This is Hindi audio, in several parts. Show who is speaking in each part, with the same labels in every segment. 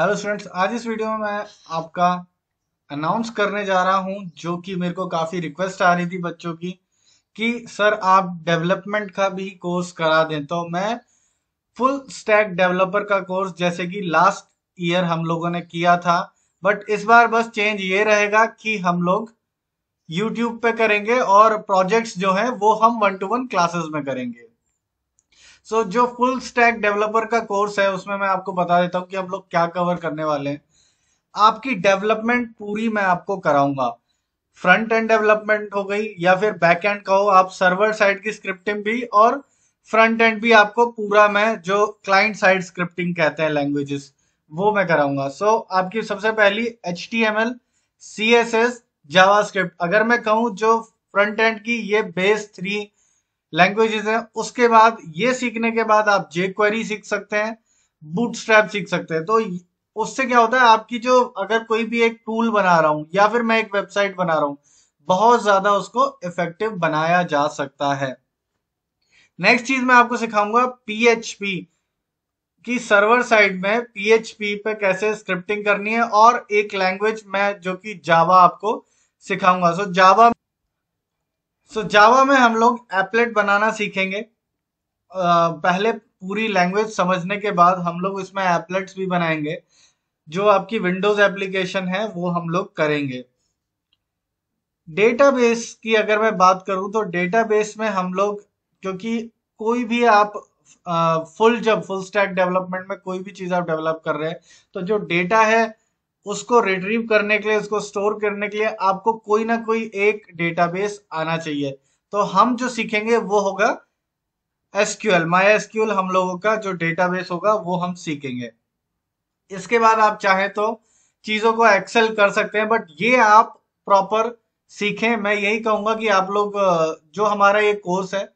Speaker 1: हेलो स्टूडेंट्स आज इस वीडियो में मैं आपका अनाउंस करने जा रहा हूं जो कि मेरे को काफ़ी रिक्वेस्ट आ रही थी बच्चों की कि सर आप डेवलपमेंट का भी कोर्स करा दें तो मैं फुल स्टैक डेवलपर का कोर्स जैसे कि लास्ट ईयर हम लोगों ने किया था बट इस बार बस चेंज ये रहेगा कि हम लोग यूट्यूब पे करेंगे और प्रोजेक्ट्स जो है वो हम वन टू वन क्लासेस में करेंगे सो so, जो फुल स्टैक डेवलपर का कोर्स है उसमें मैं आपको बता देता हूँ कि हम लोग क्या कवर करने वाले हैं आपकी डेवलपमेंट पूरी मैं आपको कराऊंगा फ्रंट एंड डेवलपमेंट हो गई या फिर बैक एंड का हो आप सर्वर साइड की स्क्रिप्टिंग भी और फ्रंट एंड भी आपको पूरा मैं जो क्लाइंट साइड स्क्रिप्टिंग कहते हैं लैंग्वेजेस वो मैं कराऊंगा सो so, आपकी सबसे पहली H T M L C S S JavaScript अगर मैं कहूँ जो फ्रंट एंड की ये बेस थ्री लैंग्वेजेस हैं उसके बाद ये सीखने के बाद आप जे क्वेरी सीख सकते हैं बूटस्ट्रैप सीख सकते हैं तो उससे क्या होता है आपकी जो अगर कोई भी एक टूल बना रहा हूं या फिर मैं एक वेबसाइट बना रहा हूं बहुत ज्यादा उसको इफेक्टिव बनाया जा सकता है नेक्स्ट चीज मैं आपको सिखाऊंगा पीएचपी की सर्वर साइड में पीएचपी पे कैसे स्क्रिप्टिंग करनी है और एक लैंग्वेज में जो कि जावा आपको सिखाऊंगा सो so, जावा सो so, जावा में हम लोग एपलेट बनाना सीखेंगे uh, पहले पूरी लैंग्वेज समझने के बाद हम लोग इसमें एपलेट्स भी बनाएंगे जो आपकी विंडोज एप्लीकेशन है वो हम लोग करेंगे डेटाबेस की अगर मैं बात करूं तो डेटाबेस में हम लोग क्योंकि कोई भी आप फुल जब फुल स्टैक डेवलपमेंट में कोई भी चीज आप डेवलप कर रहे हैं तो जो डेटा है उसको रिट्रीव करने के लिए उसको स्टोर करने के लिए आपको कोई ना कोई एक डेटाबेस आना चाहिए तो हम जो सीखेंगे वो होगा एसक्यूएल माई एसक्यूएल हम लोगों का जो डेटाबेस होगा वो हम सीखेंगे इसके बाद आप चाहें तो चीजों को एक्सेल कर सकते हैं बट ये आप प्रॉपर सीखें मैं यही कहूंगा कि आप लोग जो हमारा ये कोर्स है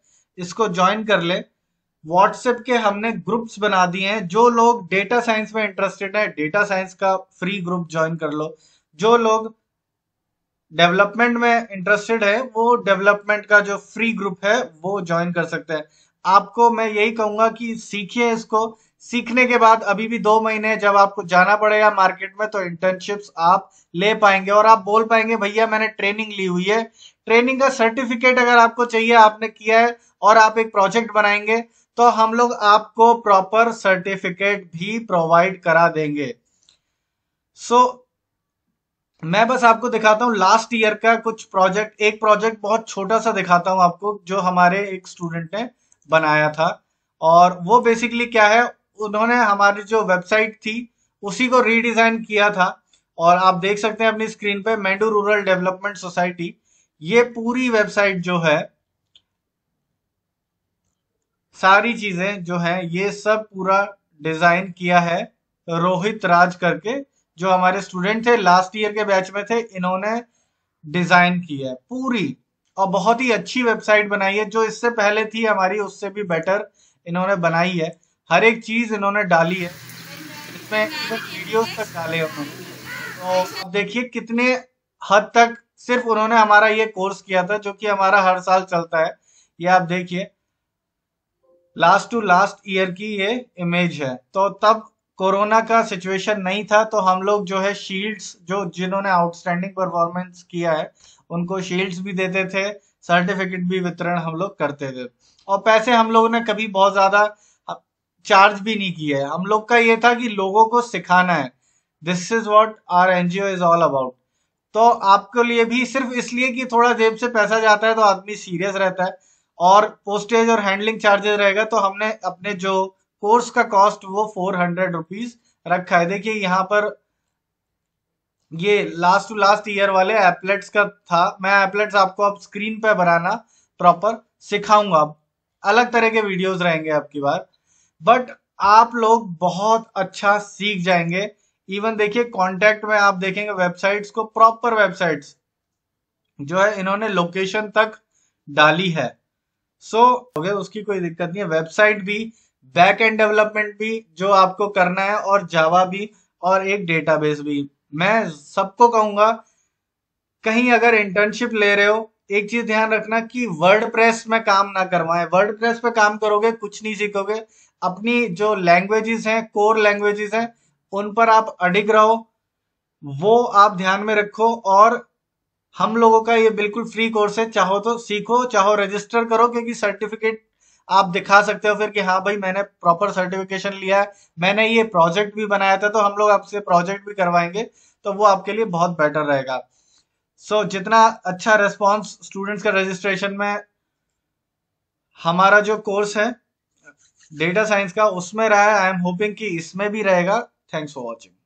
Speaker 1: इसको ज्वाइन कर लें व्हाट्सएप के हमने ग्रुप्स बना दिए हैं जो लोग डेटा साइंस में इंटरेस्टेड है डेटा साइंस का फ्री ग्रुप ज्वाइन कर लो जो लोग डेवलपमेंट में इंटरेस्टेड है वो डेवलपमेंट का जो फ्री ग्रुप है वो ज्वाइन कर सकते हैं आपको मैं यही कहूंगा कि सीखिए इसको सीखने के बाद अभी भी दो महीने जब आपको जाना पड़ेगा मार्केट में तो इंटर्नशिप्स आप ले पाएंगे और आप बोल पाएंगे भैया मैंने ट्रेनिंग ली हुई है ट्रेनिंग का सर्टिफिकेट अगर आपको चाहिए आपने किया है और आप एक प्रोजेक्ट बनाएंगे तो हम लोग आपको प्रॉपर सर्टिफिकेट भी प्रोवाइड करा देंगे सो so, मैं बस आपको दिखाता हूँ लास्ट ईयर का कुछ प्रोजेक्ट एक प्रोजेक्ट बहुत छोटा सा दिखाता हूँ आपको जो हमारे एक स्टूडेंट ने बनाया था और वो बेसिकली क्या है उन्होंने हमारी जो वेबसाइट थी उसी को रीडिजाइन किया था और आप देख सकते हैं अपनी स्क्रीन पे मेंडू रूरल डेवलपमेंट सोसाइटी ये पूरी वेबसाइट जो है सारी चीजें जो है ये सब पूरा डिजाइन किया है रोहित राज करके जो हमारे स्टूडेंट थे लास्ट ईयर के बैच में थे इन्होंने डिजाइन किया है पूरी और बहुत ही अच्छी वेबसाइट बनाई है जो इससे पहले थी हमारी उससे भी बेटर इन्होंने बनाई है हर एक चीज इन्होंने डाली है इसमें वीडियोस तक डाले उन्होंने तो देखिए कितने हद तक सिर्फ उन्होंने हमारा ये कोर्स किया था जो कि हमारा हर साल चलता है ये आप देखिए लास्ट टू लास्ट ईयर की ये इमेज है तो तब कोरोना का सिचुएशन नहीं था तो हम लोग जो है शील्ड्स जो जिन्होंने आउटस्टैंडिंग परफॉर्मेंस किया है उनको शील्ड्स भी देते थे सर्टिफिकेट भी वितरण हम लोग करते थे और पैसे हम लोगों ने कभी बहुत ज्यादा चार्ज भी नहीं किया है हम लोग का ये था कि लोगों को सिखाना है this is what our NGO is all about तो आपके लिए भी सिर्फ इसलिए कि थोड़ा जेब से पैसा जाता है तो आदमी सीरियस रहता है और पोस्टेज और हैंडलिंग चार्जेस रहेगा तो हमने अपने जो कोर्स का कॉस्ट वो फोर हंड्रेड रुपीज रखा है देखिए यहाँ पर ये लास्ट टू लास्ट ईयर वाले एपलेट्स का था मैं एपलेट्स आपको अब स्क्रीन पे बनाना प्रॉपर सिखाऊंगा अलग तरह के वीडियोस रहेंगे आपकी बार बट आप लोग बहुत अच्छा सीख जाएंगे इवन देखिए कॉन्टेक्ट में आप देखेंगे वेबसाइट्स को प्रॉपर वेबसाइट्स जो है इन्होंने लोकेशन तक डाली है सो so, गया उसकी कोई दिक्कत नहीं है वेबसाइट भी बैक एंड डेवलपमेंट भी जो आपको करना है और जावा भी और एक डेटाबेस भी मैं सबको कहूंगा कहीं अगर इंटर्नशिप ले रहे हो एक चीज ध्यान रखना कि वर्ड प्रेस में काम ना करवाए वर्ड प्रेस पे काम करोगे कुछ नहीं सीखोगे अपनी जो लैंग्वेजेस हैं कोर लैंग्वेजेस हैं उन पर आप अडिग रहो वो आप ध्यान में रखो और हम लोगों का ये बिल्कुल फ्री कोर्स है चाहो तो सीखो चाहो रजिस्टर करो क्योंकि सर्टिफिकेट आप दिखा सकते हो फिर कि हाँ भाई मैंने प्रॉपर सर्टिफिकेशन लिया है मैंने ये प्रोजेक्ट भी बनाया था तो हम लोग आपसे प्रोजेक्ट भी करवाएंगे तो वो आपके लिए बहुत बेटर रहेगा सो so, जितना अच्छा रेस्पॉन्स स्टूडेंट्स का रजिस्ट्रेशन में हमारा जो कोर्स है डेटा साइंस का उसमें रहा है आई एम होपिंग कि इसमें भी रहेगा थैंक्स फॉर वॉचिंग